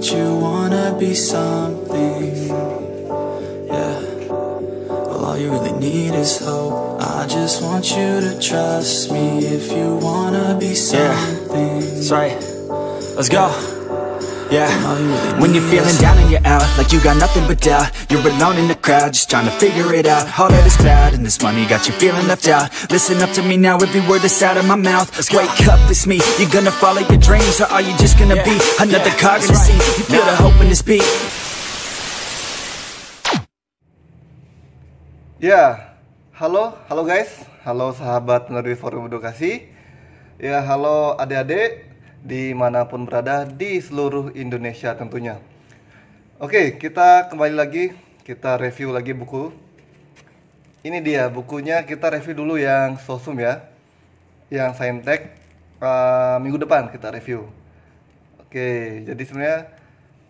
but you wanna be something. Yeah. Well, all you really need is hope. I just want you to trust me if you wanna be something. Yeah. That's right. Let's go yeah When you're feeling down and you're out Like you got nothing but doubt You're alone in the crowd Just trying to figure it out All that is bad, And this money got you feeling left out Listen up to me now Every word that's out of my mouth Let's Wake up, it's me You're gonna follow your dreams Or are you just gonna be Another cog in the scene You feel the hope in this beat Yeah. Hello, hello, guys, Hello, sahabat Nerdy Forum Edukasi. Ya, halo adik-adik, dimanapun berada di seluruh Indonesia tentunya. Oke, kita kembali lagi, kita review lagi buku. Ini dia bukunya, kita review dulu yang sosum ya, yang saintek uh, minggu depan kita review. Oke, jadi sebenarnya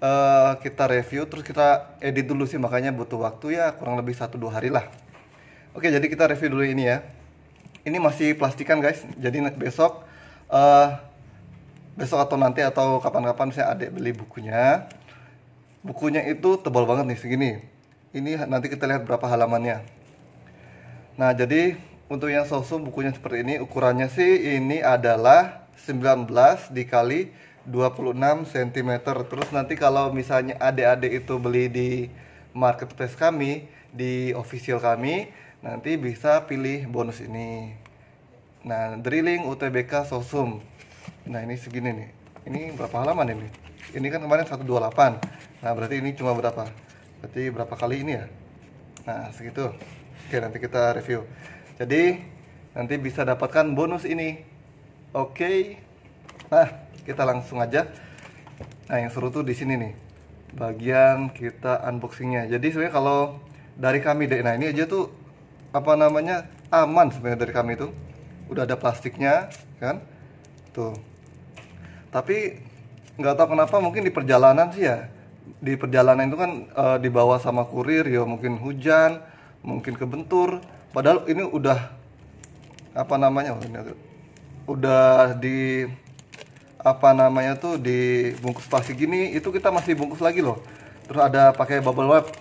uh, kita review terus kita edit dulu sih makanya butuh waktu ya kurang lebih 1-2 hari lah. Oke, jadi kita review dulu ini ya. Ini masih plastikan guys, jadi besok uh, besok atau nanti atau kapan-kapan saya adik beli bukunya bukunya itu tebal banget nih segini ini nanti kita lihat berapa halamannya nah jadi untuk yang sosum bukunya seperti ini ukurannya sih ini adalah 19 dikali 26 cm terus nanti kalau misalnya adik-adik itu beli di marketplace kami di official kami nanti bisa pilih bonus ini nah drilling UTBK sosum nah ini segini nih ini berapa halaman ini ini kan kemarin 128 nah berarti ini cuma berapa berarti berapa kali ini ya nah segitu oke nanti kita review jadi nanti bisa dapatkan bonus ini oke nah kita langsung aja nah yang seru tuh di sini nih bagian kita unboxingnya jadi sebenarnya kalau dari kami deh nah ini aja tuh apa namanya aman sebenarnya dari kami tuh udah ada plastiknya kan tuh gitu. tapi nggak tahu kenapa mungkin di perjalanan sih ya di perjalanan itu kan e, dibawa sama kurir ya mungkin hujan mungkin kebentur padahal ini udah apa namanya ini udah di apa namanya tuh di bungkus plastik gini itu kita masih bungkus lagi loh terus ada pakai bubble wrap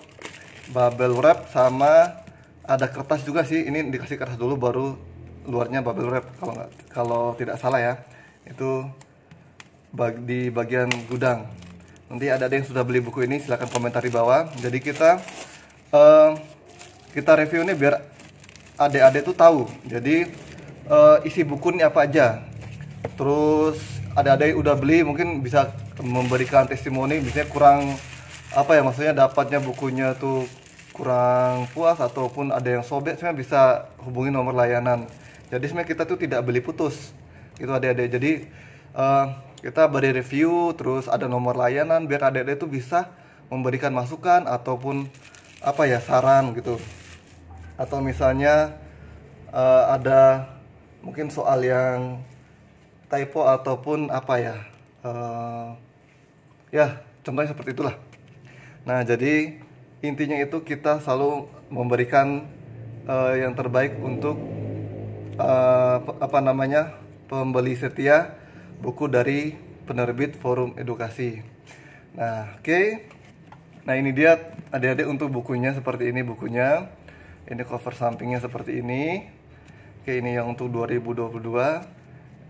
bubble wrap sama ada kertas juga sih ini dikasih kertas dulu baru luarnya bubble wrap kalau nggak kalau tidak salah ya itu bag di bagian gudang nanti ada, yang sudah beli buku ini silahkan komentar di bawah jadi kita uh, kita review ini biar adik-adik tuh tahu jadi uh, isi buku ini apa aja terus ada-ada adik udah beli mungkin bisa memberikan testimoni misalnya kurang apa ya maksudnya dapatnya bukunya tuh kurang puas ataupun ada yang sobek sebenarnya bisa hubungi nomor layanan jadi sebenarnya kita tuh tidak beli putus itu adik-adik jadi uh, kita beri review terus ada nomor layanan biar adik-adik itu bisa memberikan masukan ataupun apa ya saran gitu atau misalnya uh, ada mungkin soal yang typo ataupun apa ya uh, ya contohnya seperti itulah nah jadi intinya itu kita selalu memberikan uh, yang terbaik untuk uh, apa namanya pembeli setia buku dari penerbit Forum Edukasi. Nah, oke. Okay. Nah, ini dia adik-adik untuk bukunya seperti ini bukunya. Ini cover sampingnya seperti ini. Oke, ini yang untuk 2022.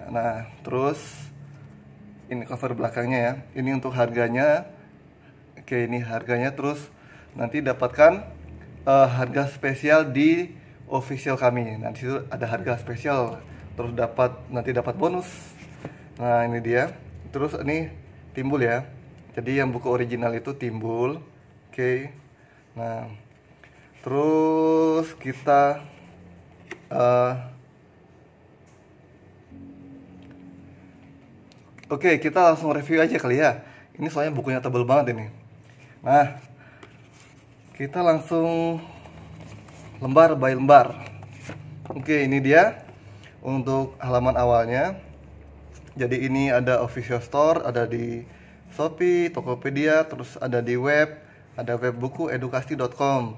Nah, terus ini cover belakangnya ya. Ini untuk harganya. Oke, ini harganya terus nanti dapatkan uh, harga spesial di official kami. Nanti itu ada harga spesial terus dapat nanti dapat bonus nah ini dia terus ini timbul ya jadi yang buku original itu timbul oke okay. nah terus kita uh, oke okay, kita langsung review aja kali ya ini soalnya bukunya tebel banget ini nah kita langsung lembar by lembar oke okay, ini dia untuk halaman awalnya jadi ini ada official store ada di Shopee, Tokopedia, terus ada di web, ada web buku edukasi.com.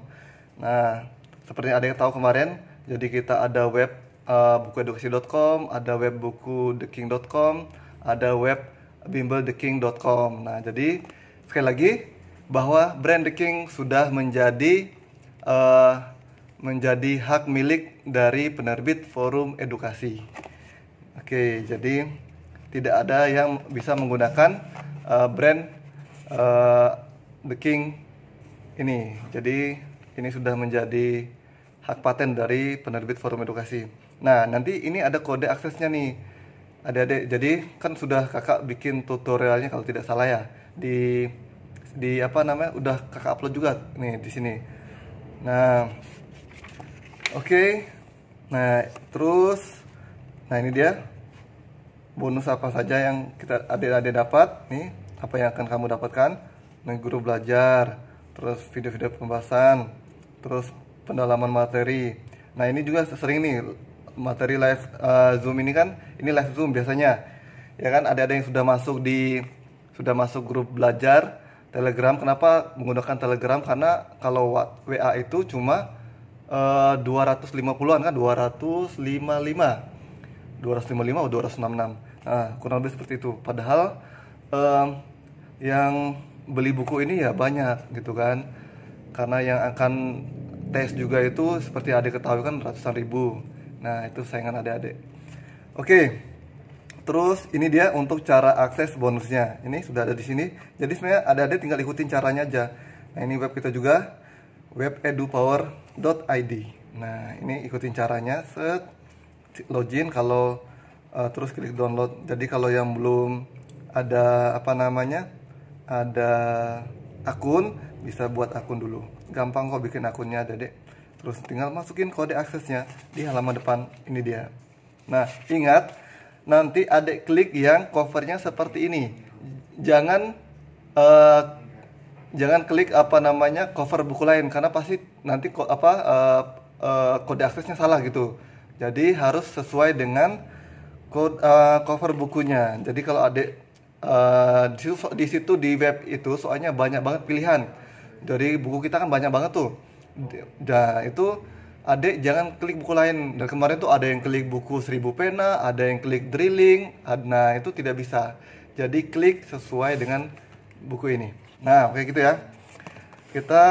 Nah, seperti ada yang tahu kemarin, jadi kita ada web uh, buku edukasi.com, ada web buku theking.com, ada web bimbletheking.com. Nah, jadi sekali lagi bahwa brand The King sudah menjadi uh, menjadi hak milik dari penerbit Forum Edukasi. Oke, jadi tidak ada yang bisa menggunakan uh, brand uh, The King ini. Jadi ini sudah menjadi hak paten dari penerbit Forum Edukasi. Nah, nanti ini ada kode aksesnya nih. ada adik jadi kan sudah Kakak bikin tutorialnya kalau tidak salah ya di di apa namanya udah Kakak upload juga nih di sini. Nah, Oke. Okay. Nah, terus nah ini dia bonus apa saja yang kita adik-adik dapat nih, apa yang akan kamu dapatkan? Nah, guru belajar, terus video-video pembahasan, terus pendalaman materi. Nah, ini juga sering nih materi live uh, Zoom ini kan, ini live Zoom biasanya. Ya kan ada ada yang sudah masuk di sudah masuk grup belajar Telegram. Kenapa menggunakan Telegram? Karena kalau WA itu cuma Eh, uh, 250-an kan 255 255 atau 266 nah kurang lebih seperti itu padahal um, yang beli buku ini ya banyak gitu kan karena yang akan tes juga itu seperti adik ketahui kan ratusan ribu nah itu saingan adik-adik oke terus ini dia untuk cara akses bonusnya ini sudah ada di sini jadi sebenarnya adik-adik tinggal ikutin caranya aja nah ini web kita juga web Edu Power .id. Nah, ini ikutin caranya, set login kalau uh, terus klik download. Jadi kalau yang belum ada apa namanya? ada akun, bisa buat akun dulu. Gampang kok bikin akunnya, Dedek. Terus tinggal masukin kode aksesnya di halaman depan. Ini dia. Nah, ingat nanti adek klik yang covernya seperti ini. Jangan uh, jangan klik apa namanya cover buku lain karena pasti nanti ko, apa uh, uh, kode aksesnya salah gitu. Jadi harus sesuai dengan code, uh, cover bukunya. Jadi kalau adik uh, eh, di, situ di web itu soalnya banyak banget pilihan. Dari buku kita kan banyak banget tuh. Nah, itu adik jangan klik buku lain dan kemarin tuh ada yang klik buku seribu pena ada yang klik drilling nah itu tidak bisa jadi klik sesuai dengan buku ini Nah, kayak gitu ya. Kita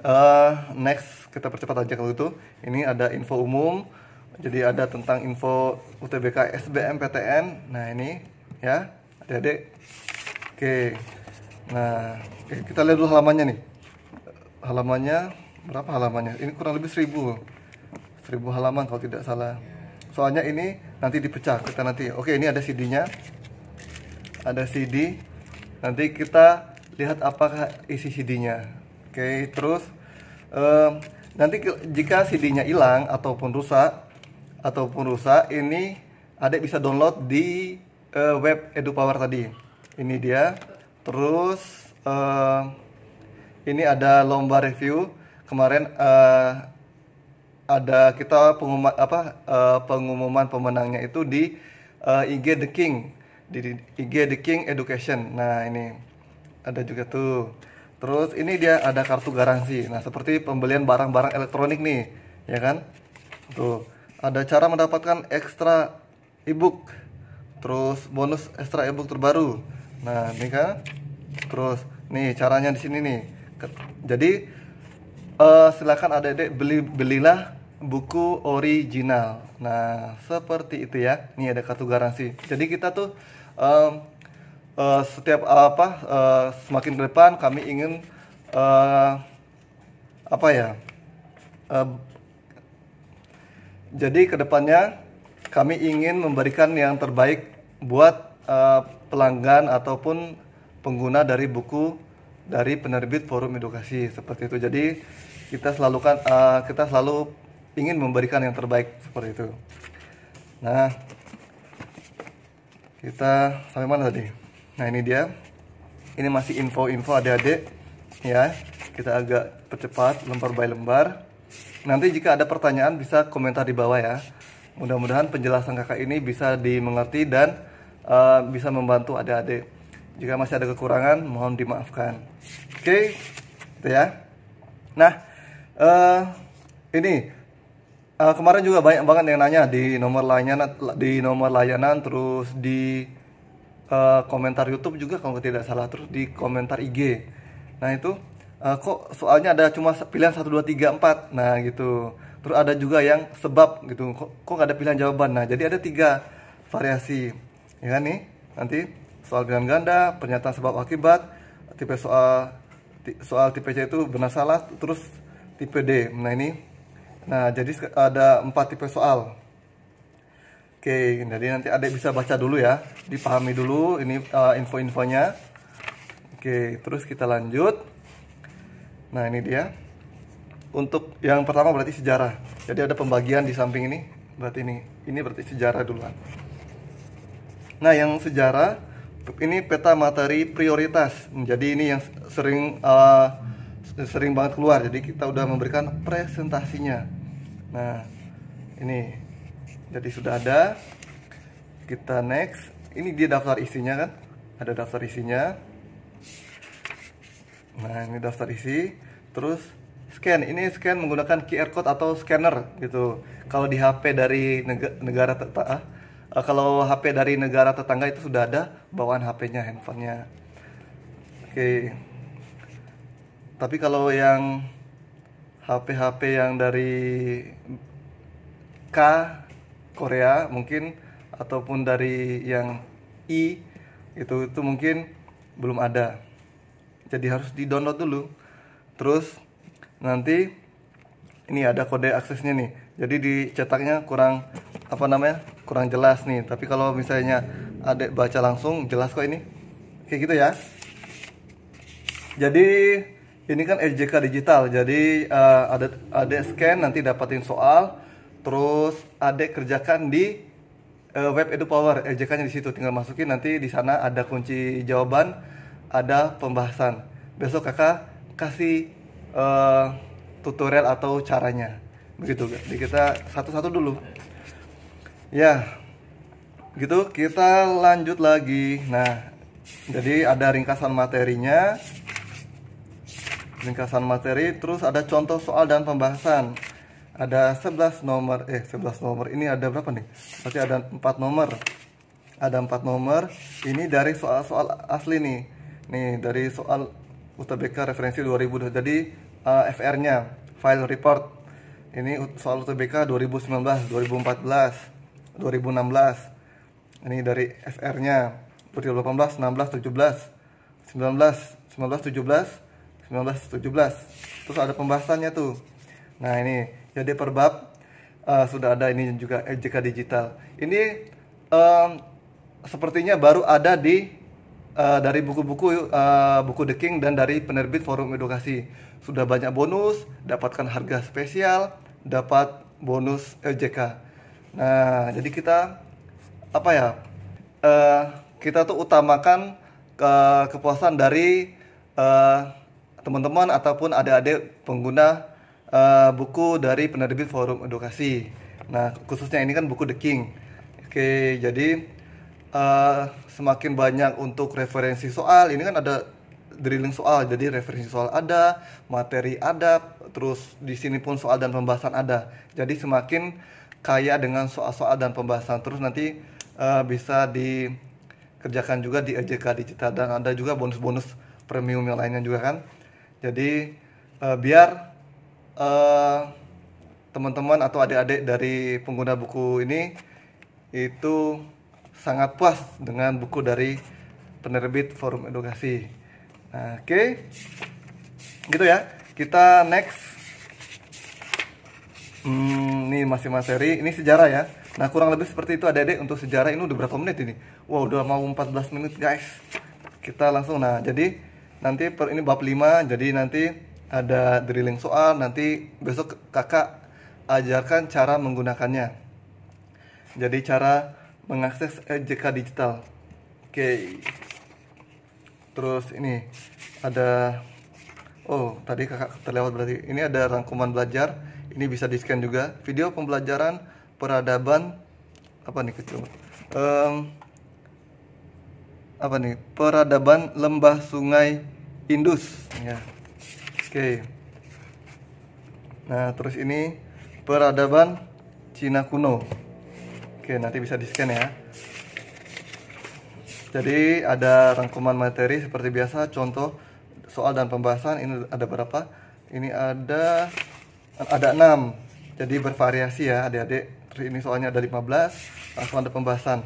uh, next kita percepat aja kalau itu. Ini ada info umum. Jadi ada tentang info UTBK SBMPTN. Nah, ini ya. Adik-adik. Oke. Nah, kita lihat dulu halamannya nih. Halamannya berapa halamannya? Ini kurang lebih seribu. Seribu halaman kalau tidak salah. Soalnya ini nanti dipecah kita nanti. Oke, ini ada CD-nya. Ada CD nanti kita lihat apakah isi CD-nya. Oke, okay, terus um, nanti ke, jika CD-nya hilang ataupun rusak ataupun rusak ini Adik bisa download di uh, web EduPower tadi. Ini dia. Terus um, ini ada lomba review kemarin uh, ada kita pengumuman apa uh, pengumuman pemenangnya itu di uh, IG The King di IG The King Education. Nah, ini ada juga tuh. Terus ini dia ada kartu garansi. Nah, seperti pembelian barang-barang elektronik nih, ya kan? Tuh, ada cara mendapatkan ekstra ebook. Terus bonus ekstra ebook terbaru. Nah, ini kan. Terus nih caranya di sini nih. Jadi uh, silakan Adik-adik beli belilah buku original. Nah, seperti itu ya. Nih ada kartu garansi. Jadi kita tuh um, uh, setiap uh, apa uh, semakin ke depan kami ingin uh, apa ya uh, jadi kedepannya kami ingin memberikan yang terbaik buat uh, pelanggan ataupun pengguna dari buku dari penerbit forum edukasi seperti itu jadi kita selalu kan uh, kita selalu ingin memberikan yang terbaik seperti itu nah kita sampai mana tadi Nah ini dia. Ini masih info-info adik-adik. Ya, kita agak percepat lembar by lembar. Nanti jika ada pertanyaan bisa komentar di bawah ya. Mudah-mudahan penjelasan kakak ini bisa dimengerti dan uh, bisa membantu adik-adik. Jika masih ada kekurangan, mohon dimaafkan. Oke, itu ya. Nah, uh, ini uh, kemarin juga banyak banget yang nanya di nomor layanan, di nomor layanan, terus di Eh, komentar YouTube juga kalau tidak salah terus di komentar IG. Nah itu uh, kok soalnya ada cuma pilihan satu dua tiga empat. Nah gitu. Terus ada juga yang sebab gitu. Kok kok gak ada pilihan jawaban. Nah, jadi ada tiga variasi. Ya kan nih? Nanti soal pilihan ganda, pernyataan sebab akibat, tipe soal soal tipe C itu benar salah terus tipe D. Nah, ini Nah, jadi ada empat tipe soal. Oke, jadi nanti adik bisa baca dulu ya, dipahami dulu ini uh, info-infonya. Oke, terus kita lanjut. Nah ini dia. Untuk yang pertama berarti sejarah. Jadi ada pembagian di samping ini, berarti ini, ini berarti sejarah duluan. Nah yang sejarah ini peta materi prioritas. Jadi ini yang sering uh, sering banget keluar. Jadi kita udah memberikan presentasinya. Nah ini jadi sudah ada kita next ini dia daftar isinya kan ada daftar isinya nah ini daftar isi terus scan ini scan menggunakan QR code atau scanner gitu kalau di HP dari negara tetangga ah? ah, kalau HP dari negara tetangga itu sudah ada bawaan HP-nya handphonenya oke okay. tapi kalau yang HP-HP yang dari K Korea mungkin ataupun dari yang i itu itu mungkin belum ada jadi harus di download dulu terus nanti ini ada kode aksesnya nih jadi dicetaknya kurang apa namanya kurang jelas nih tapi kalau misalnya adek baca langsung jelas kok ini kayak gitu ya jadi ini kan RJK digital jadi uh, ada adek scan nanti dapatin soal terus adek kerjakan di uh, web edu power ejekannya di situ tinggal masukin nanti di sana ada kunci jawaban ada pembahasan besok kakak kasih uh, tutorial atau caranya begitu jadi kita satu-satu dulu ya gitu kita lanjut lagi nah jadi ada ringkasan materinya ringkasan materi terus ada contoh soal dan pembahasan ada 11 nomor eh 11 nomor ini ada berapa nih berarti ada 4 nomor ada 4 nomor ini dari soal-soal asli nih nih dari soal UTBK referensi 2000 jadi uh, eh, FR-nya file report ini soal UTBK 2019 2014 2016 ini dari FR-nya 2018 16 17 19 19 17 19 17 terus ada pembahasannya tuh Nah ini jadi per bab uh, eh, sudah ada ini juga EJK digital. Ini um, sepertinya baru ada di uh, dari buku-buku uh, buku The King dan dari penerbit Forum Edukasi. Sudah banyak bonus, dapatkan harga spesial, dapat bonus EJK. Nah, jadi kita apa ya? Uh, kita tuh utamakan ke kepuasan dari teman-teman ataupun adik-adik pengguna uh, buku dari penerbit Forum Edukasi. Nah, khususnya ini kan buku The King. Oke, jadi uh, semakin banyak untuk referensi soal, ini kan ada drilling soal, jadi referensi soal ada, materi ada, terus di sini pun soal dan pembahasan ada. Jadi semakin kaya dengan soal-soal dan pembahasan. Terus nanti uh, bisa dikerjakan juga di EJK Digital dan ada juga bonus-bonus premium yang lainnya juga kan. Jadi uh, biar teman eh, teman-teman atau adik-adik dari pengguna buku ini itu sangat puas dengan buku dari penerbit Forum Edukasi. Nah, oke. Okay. Gitu ya. Kita next. Hmm, ini masih materi, ini sejarah ya. Nah, kurang lebih seperti itu adik-adik untuk sejarah ini udah berapa menit ini? Wow, udah mau 14 menit, guys. Kita langsung nah, jadi nanti per ini bab 5, jadi nanti ada drilling soal nanti besok kakak ajarkan cara menggunakannya jadi cara mengakses EJK digital oke okay. terus ini ada oh tadi kakak terlewat berarti ini ada rangkuman belajar ini bisa di scan juga video pembelajaran peradaban apa nih kecil um, apa nih peradaban lembah sungai Indus ya Oke. Nah, terus ini peradaban Cina kuno. Oke, nanti bisa di-scan ya. Jadi ada rangkuman materi seperti biasa, contoh soal dan pembahasan ini ada berapa? Ini ada ada 6. Jadi bervariasi ya adik-adik. Terus ini soalnya ada 15, langsung ada pembahasan.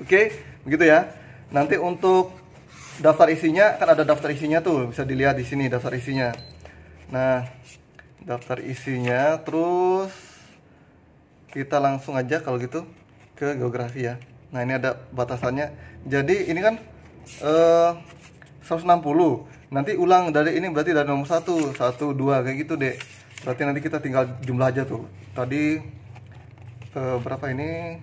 Oke, begitu ya. Nanti untuk daftar isinya kan ada daftar isinya tuh bisa dilihat di sini daftar isinya nah daftar isinya terus kita langsung aja kalau gitu ke geografi ya nah ini ada batasannya jadi ini kan eh, 160 nanti ulang dari ini berarti dari nomor 1 1 2 kayak gitu deh berarti nanti kita tinggal jumlah aja tuh tadi eh, berapa ini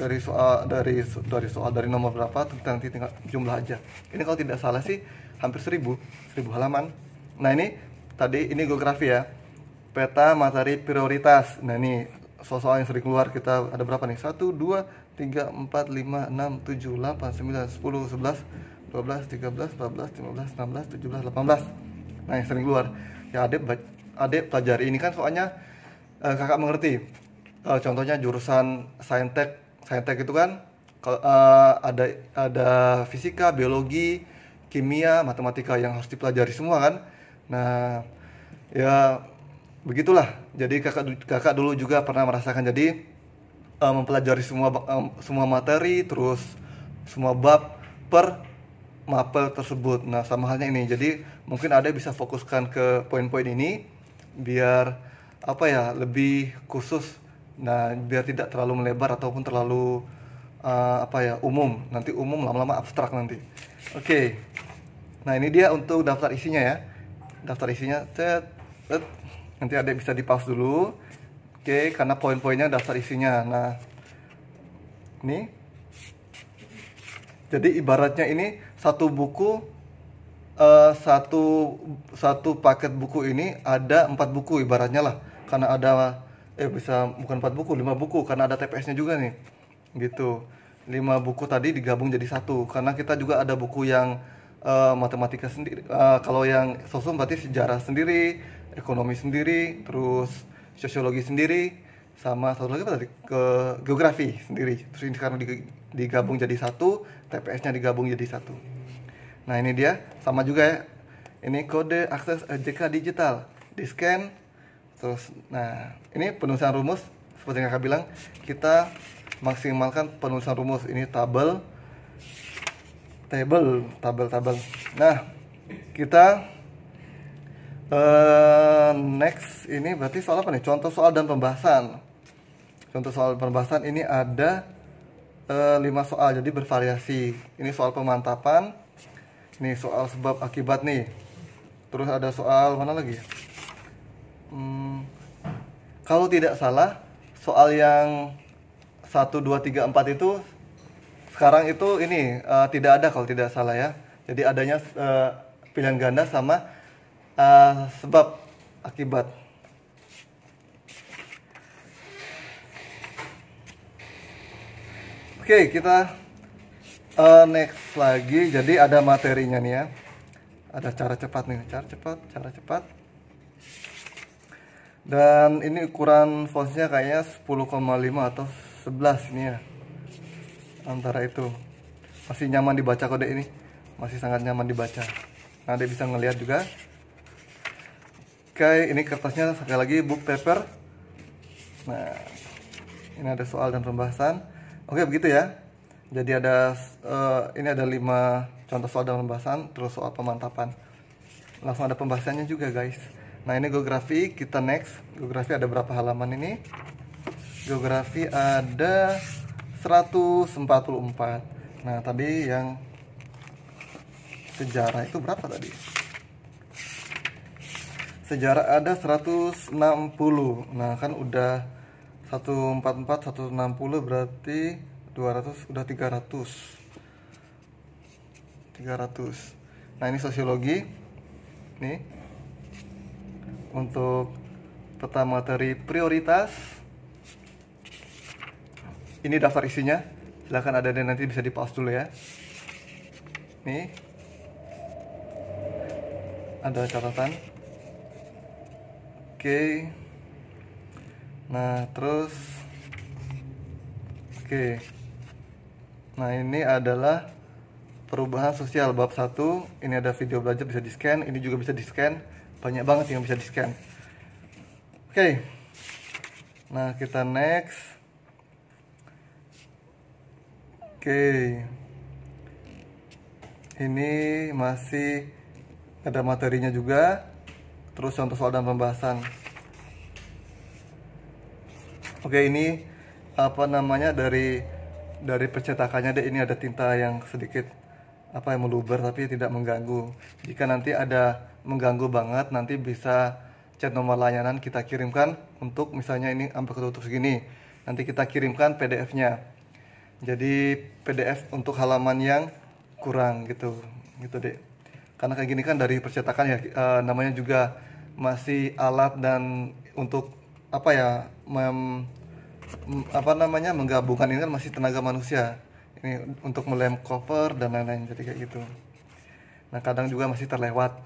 dari soal dari dari soal dari nomor berapa tentang nanti tinggal jumlah aja ini kalau tidak salah sih hampir seribu seribu halaman nah ini tadi ini geografi ya peta materi prioritas nah ini soal-soal yang sering keluar kita ada berapa nih satu dua tiga empat lima enam tujuh delapan sembilan sepuluh sebelas dua belas tiga belas empat belas lima belas enam belas tujuh belas delapan belas nah yang sering keluar ya adek adek pelajari ini kan soalnya eh, kakak mengerti uh, contohnya jurusan saintek saintek itu kan uh, ada ada fisika, biologi, kimia, matematika yang harus dipelajari semua kan. Nah, ya begitulah. Jadi kakak kakak dulu juga pernah merasakan jadi uh, mempelajari semua uh, semua materi terus semua bab per mapel tersebut. Nah, sama halnya ini. Jadi mungkin ada bisa fokuskan ke poin-poin ini biar apa ya lebih khusus nah biar tidak terlalu melebar ataupun terlalu uh, apa ya umum nanti umum lama-lama abstrak nanti oke okay. nah ini dia untuk daftar isinya ya daftar isinya tet, tet. nanti ada bisa di pause dulu oke okay, karena poin-poinnya daftar isinya nah ini jadi ibaratnya ini satu buku uh, satu satu paket buku ini ada empat buku ibaratnya lah karena ada eh bisa bukan empat buku lima buku karena ada TPS-nya juga nih gitu lima buku tadi digabung jadi satu karena kita juga ada buku yang uh, matematika sendiri uh, kalau yang sosum berarti sejarah sendiri ekonomi sendiri terus sosiologi sendiri sama satu lagi apa tadi ke geografi sendiri terus ini karena digabung jadi satu TPS-nya digabung jadi satu nah ini dia sama juga ya ini kode akses JK digital di scan terus nah ini penulisan rumus seperti yang kakak bilang kita maksimalkan penulisan rumus ini tabel table tabel tabel nah kita uh, next ini berarti soal apa nih contoh soal dan pembahasan contoh soal pembahasan ini ada uh, eh, 5 soal jadi bervariasi ini soal pemantapan ini soal sebab akibat nih terus ada soal mana lagi ya? hmm, kalau tidak salah soal yang satu dua tiga empat itu sekarang itu ini uh, tidak ada kalau tidak salah ya jadi adanya uh, pilihan ganda sama uh, sebab akibat oke okay, kita uh, next lagi jadi ada materinya nih ya ada cara cepat nih cara cepat cara cepat dan ini ukuran fontnya kayaknya 10,5 atau 11 ini ya antara itu masih nyaman dibaca kode ini masih sangat nyaman dibaca nah dia bisa ngelihat juga oke ini kertasnya sekali lagi book paper nah ini ada soal dan pembahasan oke begitu ya jadi ada uh, ini ada 5 contoh soal dan pembahasan terus soal pemantapan langsung ada pembahasannya juga guys Nah ini geografi kita next Geografi ada berapa halaman ini Geografi ada 144 Nah tadi yang Sejarah itu berapa tadi Sejarah ada 160 Nah kan udah 144, 160 berarti 200, udah 300 300 Nah ini sosiologi Nih untuk peta materi prioritas. Ini daftar isinya. Silahkan ada dan nanti bisa dipause dulu ya. Nih. Ada catatan. Oke. Nah, terus Oke. Nah, ini adalah perubahan sosial bab 1. Ini ada video belajar bisa di-scan, ini juga bisa di-scan banyak banget yang bisa di scan oke okay. nah kita next oke okay. ini masih ada materinya juga terus contoh soal dan pembahasan oke okay, ini apa namanya dari dari percetakannya deh ini ada tinta yang sedikit apa yang meluber tapi tidak mengganggu jika nanti ada mengganggu banget nanti bisa chat nomor layanan kita kirimkan untuk misalnya ini sampai ketutup segini nanti kita kirimkan PDF-nya jadi PDF untuk halaman yang kurang gitu gitu deh karena kayak gini kan dari percetakan ya e, namanya juga masih alat dan untuk apa ya mem, apa namanya menggabungkan ini kan masih tenaga manusia ini untuk melem cover dan lain-lain jadi kayak gitu nah kadang juga masih terlewat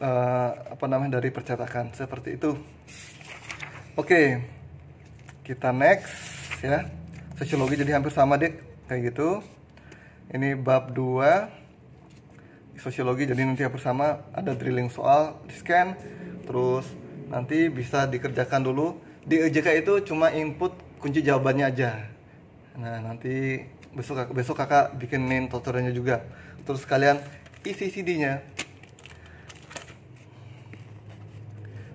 uh, apa namanya dari percetakan seperti itu. Oke, okay. kita next ya. Sosiologi jadi hampir sama dek kayak gitu. Ini bab 2 sosiologi jadi nanti hampir sama ada drilling soal di scan terus nanti bisa dikerjakan dulu di EJK itu cuma input kunci jawabannya aja nah nanti besok besok kakak bikinin tutorialnya juga terus kalian isi CD-nya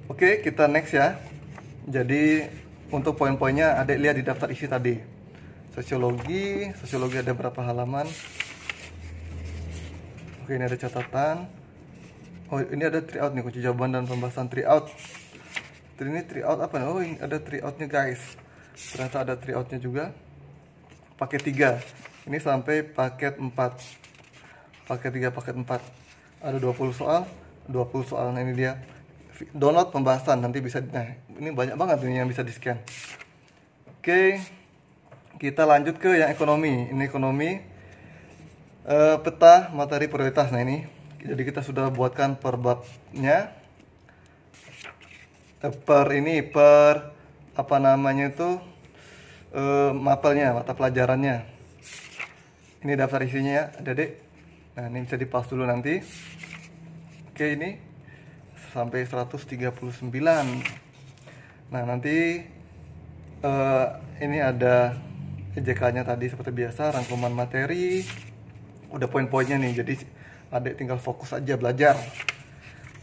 Oke, kita next ya. Jadi untuk poin-poinnya adik lihat di daftar isi tadi. Sosiologi, sosiologi ada berapa halaman? Oke, ini ada catatan. Oh, ini ada tryout nih kunci jawaban dan pembahasan tryout. Ini tryout apa nih? Oh, ini ada tryoutnya guys. Ternyata ada tryoutnya juga. Paket 3. Ini sampai paket 4. Paket 3, paket 4. Ada 20 soal. 20 soal nah, ini dia download pembahasan nanti bisa nah ini banyak banget nih yang bisa di scan oke kita lanjut ke yang ekonomi ini ekonomi uh, peta materi prioritas nah ini jadi kita sudah buatkan per babnya uh, per ini per apa namanya itu uh, mapelnya mata pelajarannya ini daftar isinya ya adik nah ini bisa dipas dulu nanti oke ini sampai 139. Nah, nanti uh, ini ada EJK-nya tadi seperti biasa, rangkuman materi, udah poin-poinnya nih. Jadi adik tinggal fokus aja belajar.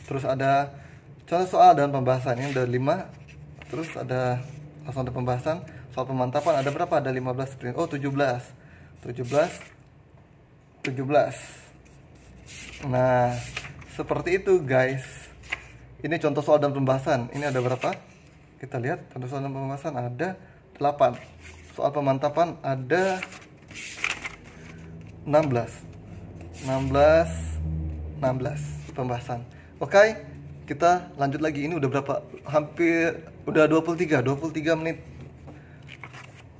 Terus ada contoh soal dan ini ada 5. Terus ada langsung ada pembahasan soal pemantapan ada berapa? Ada 15 screen. Oh, 17. 17 17. Nah, seperti itu guys ini contoh soal dan pembahasan ini ada berapa kita lihat contoh soal dan pembahasan ada 8 soal pemantapan ada 16 16 16 pembahasan oke okay, kita lanjut lagi ini udah berapa hampir udah 23 23 menit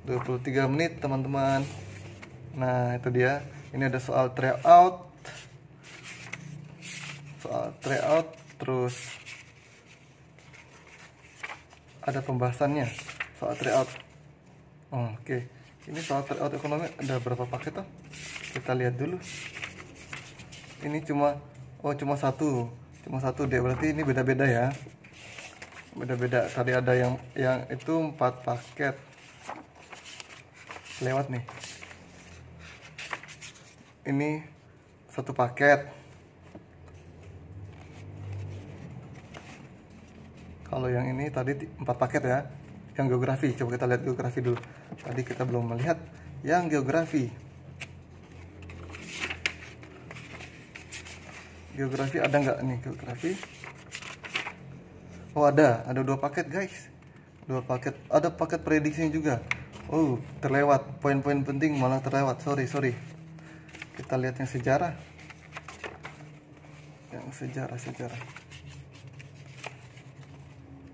23 menit teman-teman nah itu dia ini ada soal tryout soal tryout terus ada pembahasannya soal tryout. Oh, Oke, okay. ini soal tryout ekonomi ada berapa paket toh? Kita lihat dulu. Ini cuma oh cuma satu, cuma satu deh. Berarti ini beda-beda ya. Beda-beda. Tadi ada yang yang itu empat paket lewat nih. Ini satu paket kalau yang ini tadi empat paket ya yang geografi coba kita lihat geografi dulu tadi kita belum melihat yang geografi geografi ada nggak nih geografi oh ada ada dua paket guys dua paket ada paket prediksi juga oh terlewat poin-poin penting malah terlewat sorry sorry kita lihat yang sejarah yang sejarah sejarah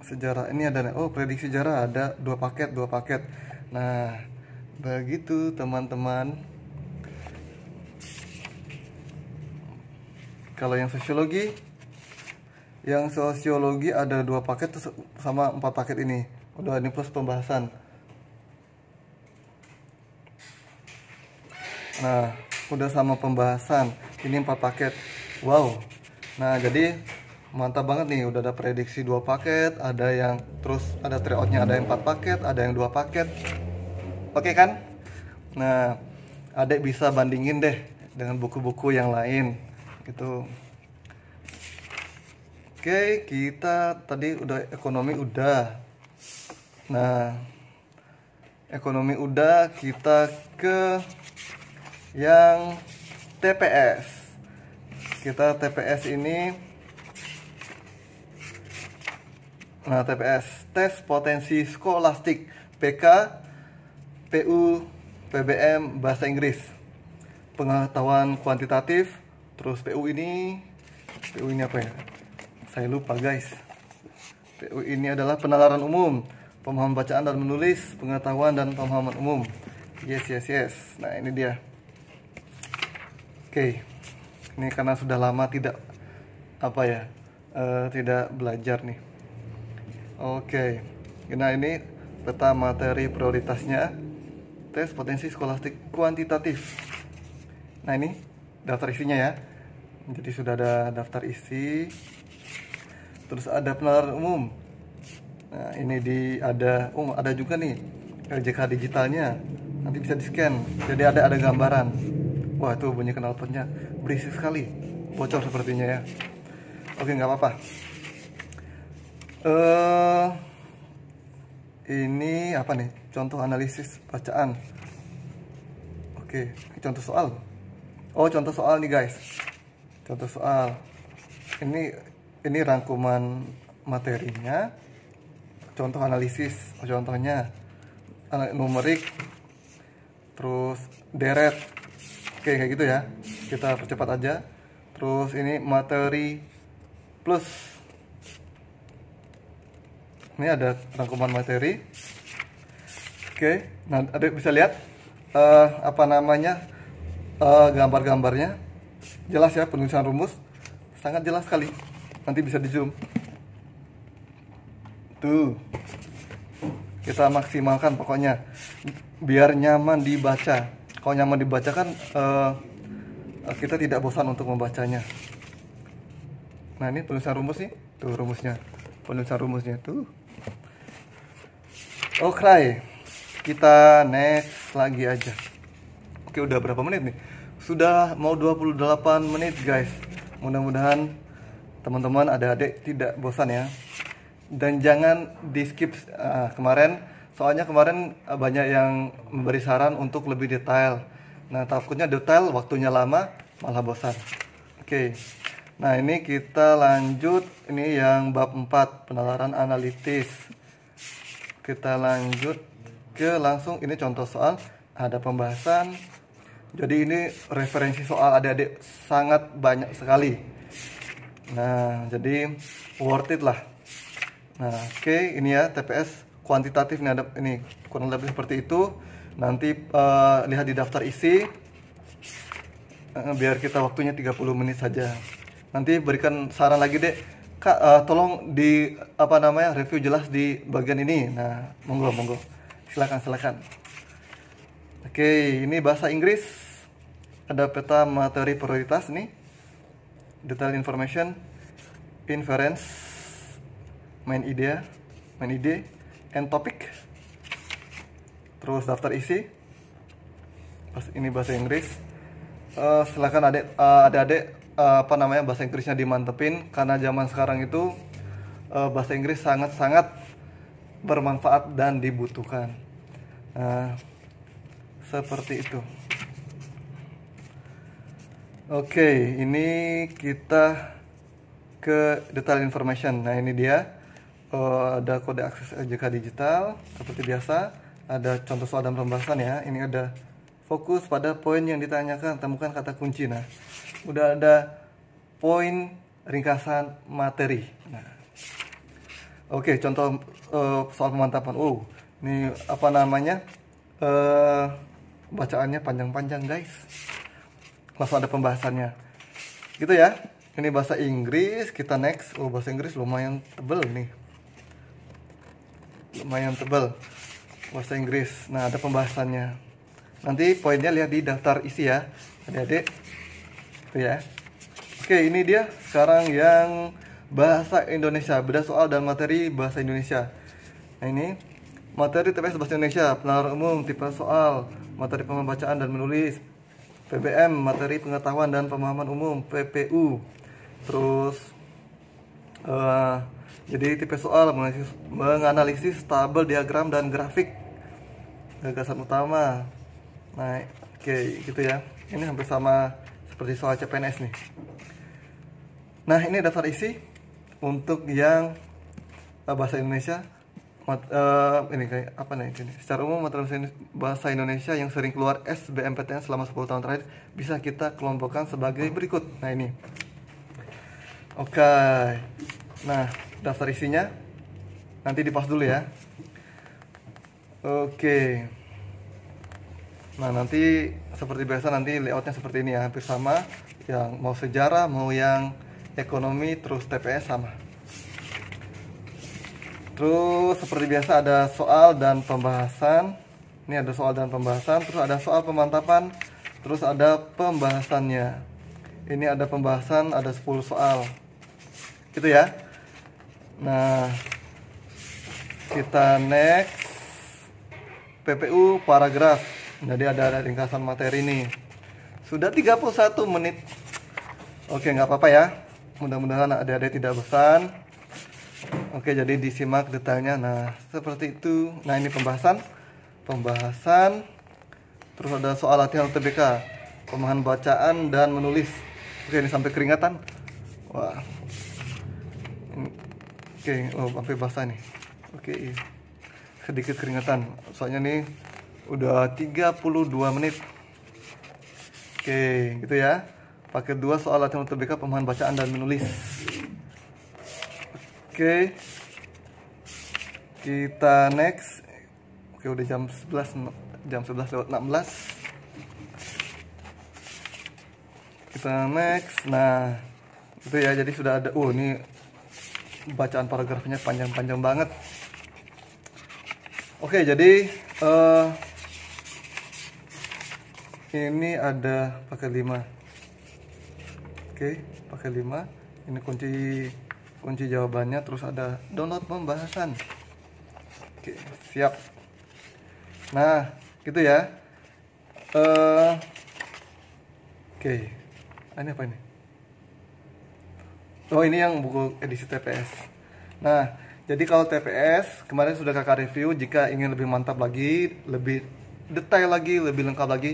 sejarah ini ada oh prediksi sejarah ada dua paket dua paket nah begitu teman-teman kalau yang sosiologi yang sosiologi ada dua paket sama empat paket ini udah ini plus pembahasan nah udah sama pembahasan ini empat paket wow nah jadi mantap banget nih udah ada prediksi dua paket ada yang terus ada tryoutnya ada yang empat paket ada yang dua paket oke okay, kan nah adek bisa bandingin deh dengan buku-buku yang lain gitu oke okay, kita tadi udah ekonomi udah nah ekonomi udah kita ke yang TPS kita TPS ini nah TPS tes potensi skolastik PK PU PBM bahasa Inggris pengetahuan kuantitatif terus PU ini PU ini apa ya saya lupa guys PU ini adalah penalaran umum pemahaman bacaan dan menulis pengetahuan dan pemahaman umum yes yes yes nah ini dia oke okay. ini karena sudah lama tidak apa ya uh, tidak belajar nih Oke, nah ini peta materi prioritasnya tes potensi skolastik kuantitatif. Nah ini daftar isinya ya. Jadi sudah ada daftar isi. Terus ada penalaran umum. Nah ini di ada, oh ada juga nih LJK digitalnya. Nanti bisa di scan. Jadi ada ada gambaran. Wah itu bunyi kenalpotnya. berisik sekali. Bocor sepertinya ya. Oke nggak apa-apa uh, ini apa nih contoh analisis bacaan oke okay. contoh soal oh contoh soal nih guys contoh soal ini ini rangkuman materinya contoh analisis oh, contohnya numerik terus deret oke kayak gitu ya kita percepat aja terus ini materi plus ini ada rangkuman materi oke nah adik bisa lihat uh, apa namanya uh, gambar-gambarnya jelas ya penulisan rumus sangat jelas sekali nanti bisa di zoom tuh kita maksimalkan pokoknya biar nyaman dibaca kalau nyaman dibaca kan uh, kita tidak bosan untuk membacanya nah ini penulisan rumus nih tuh rumusnya penulisan rumusnya tuh Oke okay. Kita next lagi aja. Oke, udah berapa menit nih? Sudah mau 28 menit, guys. Mudah-mudahan teman-teman ada adik tidak bosan ya. Dan jangan di-skip uh, kemarin soalnya kemarin eh, banyak yang memberi saran untuk lebih detail. Nah, takutnya detail waktunya lama malah bosan. Oke. Nah, ini kita lanjut ini yang bab 4 penalaran analitis kita lanjut ke langsung ini contoh soal ada pembahasan jadi ini referensi soal adik-adik sangat banyak sekali nah jadi worth it lah nah oke okay, ini ya TPS kuantitatif ini ada ini kurang lebih seperti itu nanti uh, lihat di daftar isi uh, biar kita waktunya 30 menit saja nanti berikan saran lagi dek kak uh, tolong di apa namanya review jelas di bagian ini nah monggo monggo silakan silakan oke ini bahasa Inggris ada peta materi prioritas nih detail information inference main idea main ide and topic terus daftar isi Pas ini bahasa Inggris uh, silakan adik uh, adik-adik Eh, apa namanya bahasa Inggrisnya dimantepin karena zaman sekarang itu uh, bahasa Inggris sangat-sangat bermanfaat dan dibutuhkan. Uh, seperti itu. Oke, okay, ini kita ke detail information. Nah, ini dia uh, ada kode akses JK digital seperti biasa, ada contoh soal dan pembahasan ya. Ini ada fokus pada poin yang ditanyakan, temukan kata kunci. Nah, udah ada poin ringkasan materi. Nah. Oke, okay, contoh uh, soal pemantapan. Oh, ini apa namanya? Uh, bacaannya panjang-panjang, guys. Langsung ada pembahasannya. Gitu ya. Ini bahasa Inggris, kita next. Oh, bahasa Inggris lumayan tebel nih. Lumayan tebel. Bahasa Inggris. Nah, ada pembahasannya. Nanti poinnya lihat di daftar isi ya. Adik-adik itu ya. Oke, ini dia sekarang yang bahasa Indonesia, beda soal dan materi bahasa Indonesia. Nah, ini materi TPS bahasa Indonesia, penalar umum, tipe soal, materi pembacaan dan menulis, PBM, materi pengetahuan dan pemahaman umum, PPU. Terus uh, jadi tipe soal menganalisis, menganalisis tabel, diagram dan grafik. Gagasan utama. Nah, oke, okay, gitu ya. Ini hampir sama seperti soal CPNS nih. Nah, ini daftar isi untuk yang eh, bahasa Indonesia mat, uh, ini kayak apa nih ini. Secara umum materi bahasa Indonesia yang sering keluar SBMPTN selama 10 tahun terakhir bisa kita kelompokkan sebagai berikut. Nah, ini. Oke. Okay. Nah, daftar isinya nanti dipas dulu ya. Oke. Okay. Nah nanti seperti biasa nanti layoutnya seperti ini ya hampir sama. Yang mau sejarah mau yang ekonomi terus TPS sama. Terus seperti biasa ada soal dan pembahasan. Ini ada soal dan pembahasan. Terus ada soal pemantapan. Terus ada pembahasannya. Ini ada pembahasan ada 10 soal. Gitu ya. Nah, kita next PPU paragraf jadi ada, ringkasan materi nih sudah 31 menit oke nggak apa-apa ya mudah-mudahan ada adik tidak bosan oke jadi disimak detailnya nah seperti itu nah ini pembahasan pembahasan terus ada soal latihan TBK pemahaman bacaan dan menulis oke ini sampai keringatan wah ini, oke oh, sampai basah nih oke iya. sedikit keringatan soalnya nih udah 32 menit oke gitu ya pakai dua soal latihan untuk backup pemahaman bacaan dan menulis oke kita next oke udah jam 11 jam 11 lewat 16 kita next nah itu ya jadi sudah ada oh ini bacaan paragrafnya panjang-panjang banget oke jadi uh, ini ada pakai 5 oke pakai 5 ini kunci kunci jawabannya terus ada download pembahasan oke siap nah gitu ya uh, oke okay. ini apa ini oh ini yang buku edisi TPS nah jadi kalau TPS kemarin sudah kakak review jika ingin lebih mantap lagi lebih detail lagi lebih lengkap lagi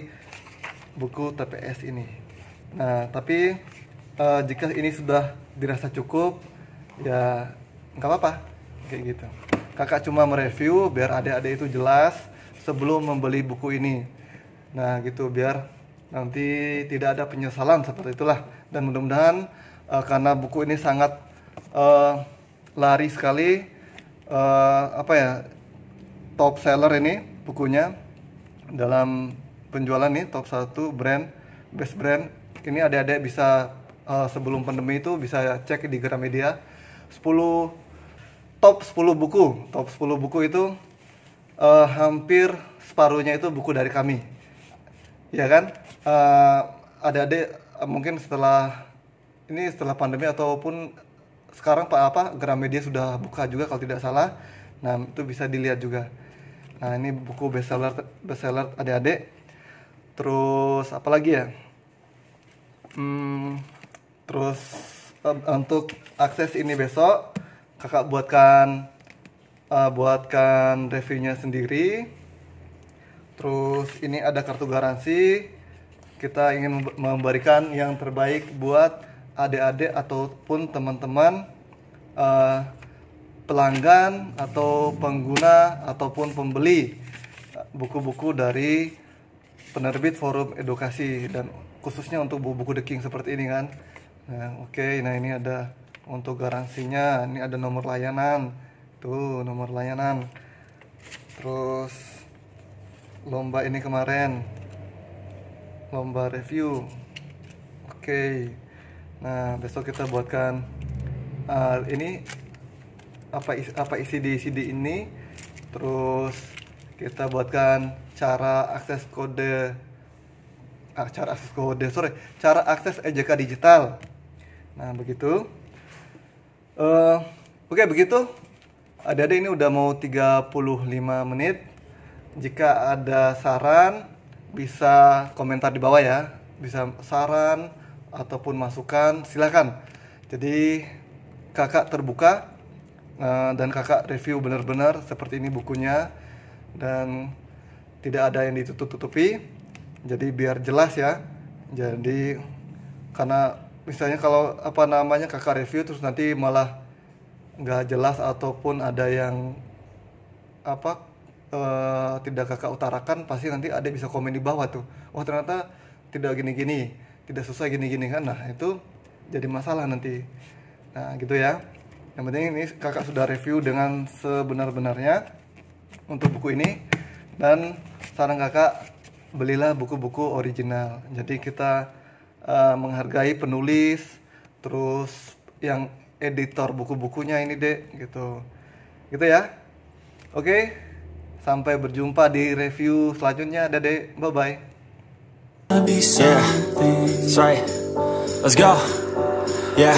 buku TPS ini. Nah, tapi uh, jika ini sudah dirasa cukup, ya nggak apa-apa, kayak gitu. Kakak cuma mereview biar adik-adik itu jelas sebelum membeli buku ini. Nah, gitu biar nanti tidak ada penyesalan seperti itulah. Dan mudah-mudahan uh, karena buku ini sangat uh, lari sekali, uh, apa ya, top seller ini bukunya dalam penjualan nih top satu brand best brand ini ada-ada bisa uh, sebelum pandemi itu bisa cek di Gramedia 10 top 10 buku top 10 buku itu uh, hampir separuhnya itu buku dari kami ya kan uh, eh, ada-ada uh, mungkin setelah ini setelah pandemi ataupun sekarang pak apa Gramedia sudah buka juga kalau tidak salah nah itu bisa dilihat juga nah ini buku bestseller bestseller adik-adik terus apa lagi ya hmm, terus eh, untuk akses ini besok kakak buatkan uh, buatkan reviewnya sendiri terus ini ada kartu garansi kita ingin memberikan yang terbaik buat adik-adik ataupun teman-teman uh, pelanggan atau pengguna ataupun pembeli buku-buku dari penerbit forum edukasi dan khususnya untuk buku-buku The King seperti ini kan. Nah, oke, okay, nah ini ada untuk garansinya, ini ada nomor layanan. Tuh, nomor layanan. Terus lomba ini kemarin lomba review. Oke. Okay. Nah, besok kita buatkan uh, ini apa isi, apa isi di CD ini terus kita buatkan cara akses kode ah, cara akses kode sorry cara akses EJK digital nah begitu uh, oke okay, begitu ada ada ini udah mau 35 menit jika ada saran bisa komentar di bawah ya bisa saran ataupun masukan silahkan jadi kakak terbuka eh, dan kakak review benar-benar seperti ini bukunya dan tidak ada yang ditutup-tutupi jadi biar jelas ya jadi karena misalnya kalau apa namanya kakak review terus nanti malah nggak jelas ataupun ada yang apa e, tidak kakak utarakan pasti nanti ada bisa komen di bawah tuh wah oh, ternyata tidak gini-gini tidak susah gini-gini kan nah itu jadi masalah nanti nah gitu ya yang penting ini kakak sudah review dengan sebenar-benarnya untuk buku ini dan saran kakak belilah buku-buku original jadi kita uh, menghargai penulis terus yang editor buku-bukunya ini dek gitu gitu ya oke sampai berjumpa di review selanjutnya dek bye bye yeah. That's right. Let's go. Yeah,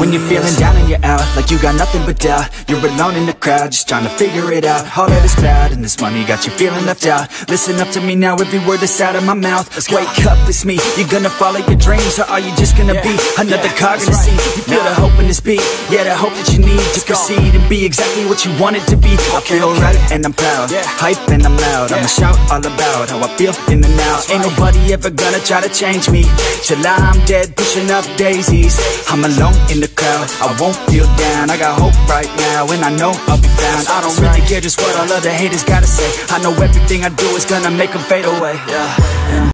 when you're feeling down and you're out Like you got nothing but doubt You're alone in the crowd, just trying to figure it out All that is bad, and this money got you feeling left out Listen up to me now, every word that's out of my mouth Let's Wake up, it's me, you're gonna follow your dreams Or are you just gonna yeah, be another yeah, cog in the right. scene? You feel nah. the hope in this beat, yeah, the hope that you need To proceed and be exactly what you want it to be okay, I feel okay. right and I'm proud, yeah. hype and I'm loud I'ma shout all about how I feel in the now Ain't nobody ever gonna try to change me Till I'm dead, pushing up daisies I'm alone in the crowd, I won't feel down I got hope right now, and I know I'll be found I don't really care just what all other haters gotta say I know everything I do is gonna make them fade away, yeah